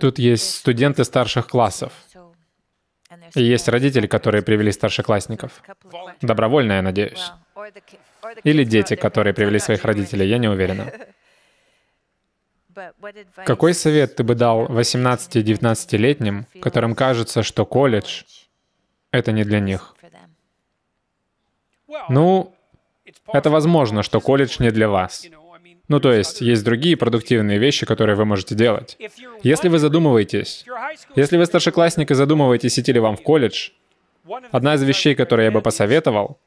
Тут есть студенты старших классов. И есть родители, которые привели старшеклассников. Добровольно, я надеюсь. Или дети, которые привели своих родителей, я не уверена. Какой совет ты бы дал 18-19-летним, которым кажется, что колледж — это не для них? Ну, это возможно, что колледж не для вас. Ну, то есть, есть другие продуктивные вещи, которые вы можете делать. Если вы задумываетесь, если вы старшеклассник и задумываетесь, идти ли вам в колледж, одна из вещей, которые я бы посоветовал,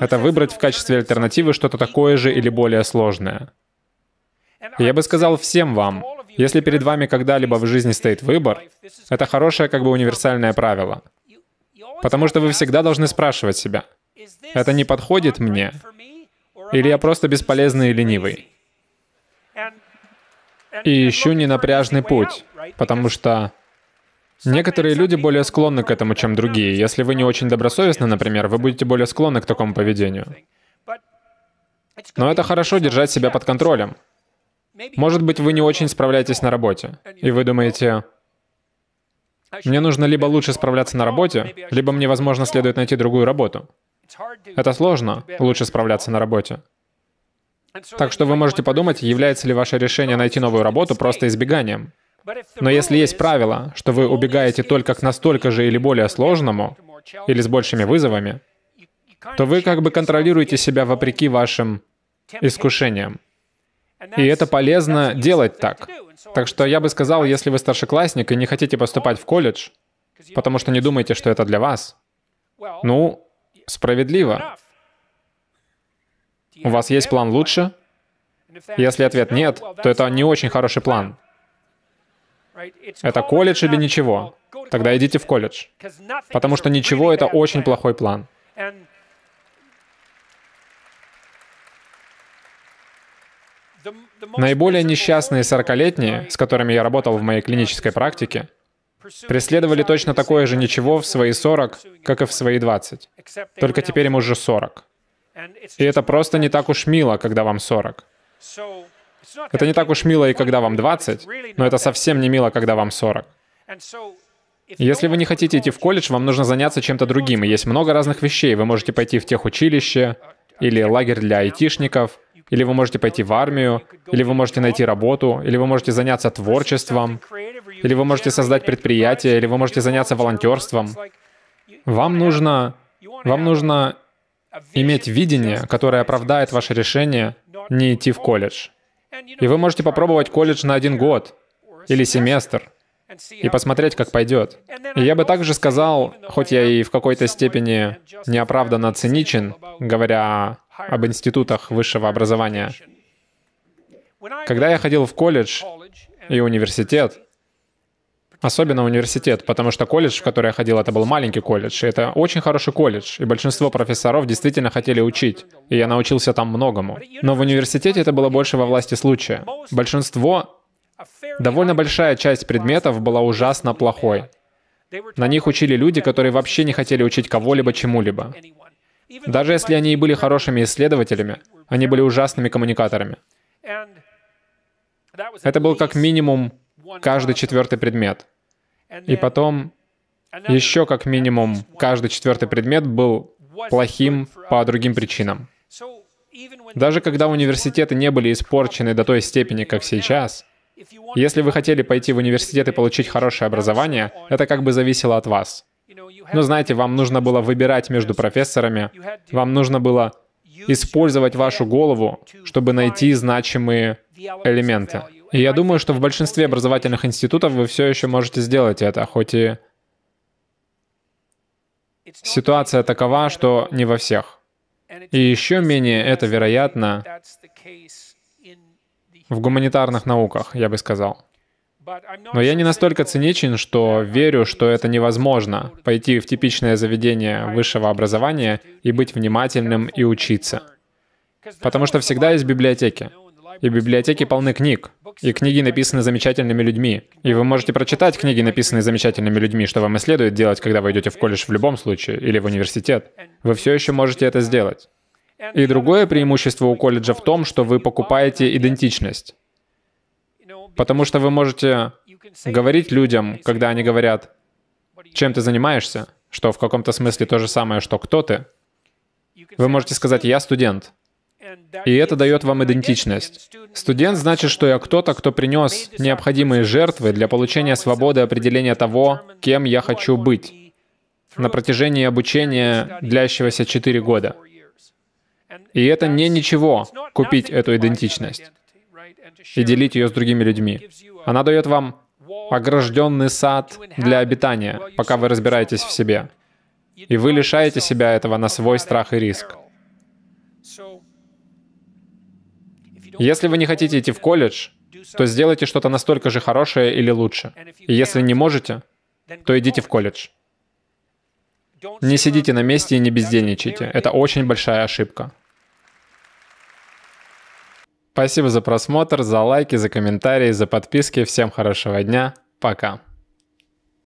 это выбрать в качестве альтернативы что-то такое же или более сложное. Я бы сказал всем вам, если перед вами когда-либо в жизни стоит выбор, это хорошее как бы универсальное правило. Потому что вы всегда должны спрашивать себя, это не подходит мне, или я просто бесполезный и ленивый. И ищу ненапряжный путь, потому что некоторые люди более склонны к этому, чем другие. Если вы не очень добросовестны, например, вы будете более склонны к такому поведению. Но это хорошо держать себя под контролем. Может быть, вы не очень справляетесь на работе, и вы думаете, мне нужно либо лучше справляться на работе, либо мне, возможно, следует найти другую работу. Это сложно, лучше справляться на работе. Так что вы можете подумать, является ли ваше решение найти новую работу просто избеганием. Но если есть правило, что вы убегаете только к настолько же или более сложному, или с большими вызовами, то вы как бы контролируете себя вопреки вашим искушениям. И это полезно делать так. Так что я бы сказал, если вы старшеклассник и не хотите поступать в колледж, потому что не думаете, что это для вас, ну, Справедливо. У вас есть план лучше? Если ответ нет, то это не очень хороший план. Это колледж или ничего? Тогда идите в колледж. Потому что ничего — это очень плохой план. Наиболее несчастные 40-летние, с которыми я работал в моей клинической практике, преследовали точно такое же ничего в свои 40, как и в свои 20. Только теперь им уже 40. И это просто не так уж мило, когда вам 40. Это не так уж мило и когда вам 20, но это совсем не мило, когда вам 40. Если вы не хотите идти в колледж, вам нужно заняться чем-то другим. И есть много разных вещей. Вы можете пойти в техучилище, или лагерь для айтишников, или вы можете пойти в армию, или вы можете найти работу, или вы можете заняться творчеством, или вы можете создать предприятие, или вы можете заняться волонтерством. Вам нужно, вам нужно иметь видение, которое оправдает ваше решение не идти в колледж. И вы можете попробовать колледж на один год или семестр и посмотреть, как пойдет. И я бы также сказал, хоть я и в какой-то степени неоправданно циничен, говоря об институтах высшего образования, когда я ходил в колледж и университет, Особенно университет, потому что колледж, в который я ходил, это был маленький колледж. И это очень хороший колледж, и большинство профессоров действительно хотели учить. И я научился там многому. Но в университете это было больше во власти случая. Большинство Довольно большая часть предметов была ужасно плохой. На них учили люди, которые вообще не хотели учить кого-либо чему-либо. Даже если они и были хорошими исследователями, они были ужасными коммуникаторами. Это был как минимум каждый четвертый предмет. И потом еще как минимум каждый четвертый предмет был плохим по другим причинам. Даже когда университеты не были испорчены до той степени, как сейчас, если вы хотели пойти в университет и получить хорошее образование, это как бы зависело от вас. Но знаете, вам нужно было выбирать между профессорами, вам нужно было использовать вашу голову, чтобы найти значимые элементы я думаю, что в большинстве образовательных институтов вы все еще можете сделать это, хоть и ситуация такова, что не во всех. И еще менее это вероятно в гуманитарных науках, я бы сказал. Но я не настолько циничен, что верю, что это невозможно — пойти в типичное заведение высшего образования и быть внимательным и учиться. Потому что всегда есть библиотеки. И библиотеки полны книг. И книги написаны замечательными людьми. И вы можете прочитать книги, написанные замечательными людьми, что вам и следует делать, когда вы идете в колледж в любом случае, или в университет. Вы все еще можете это сделать. И другое преимущество у колледжа в том, что вы покупаете идентичность. Потому что вы можете говорить людям, когда они говорят, чем ты занимаешься, что в каком-то смысле то же самое, что кто ты, вы можете сказать, я студент. И это дает вам идентичность. Студент значит, что я кто-то, кто принес необходимые жертвы для получения свободы определения того, кем я хочу быть на протяжении обучения, длящегося 4 года. И это не ничего, купить эту идентичность и делить ее с другими людьми. Она дает вам огражденный сад для обитания, пока вы разбираетесь в себе. И вы лишаете себя этого на свой страх и риск. Если вы не хотите идти в колледж, то сделайте что-то настолько же хорошее или лучше. И если не можете, то идите в колледж. Не сидите на месте и не бездельничайте. Это очень большая ошибка. Спасибо за просмотр, за лайки, за комментарии, за подписки. Всем хорошего дня. Пока.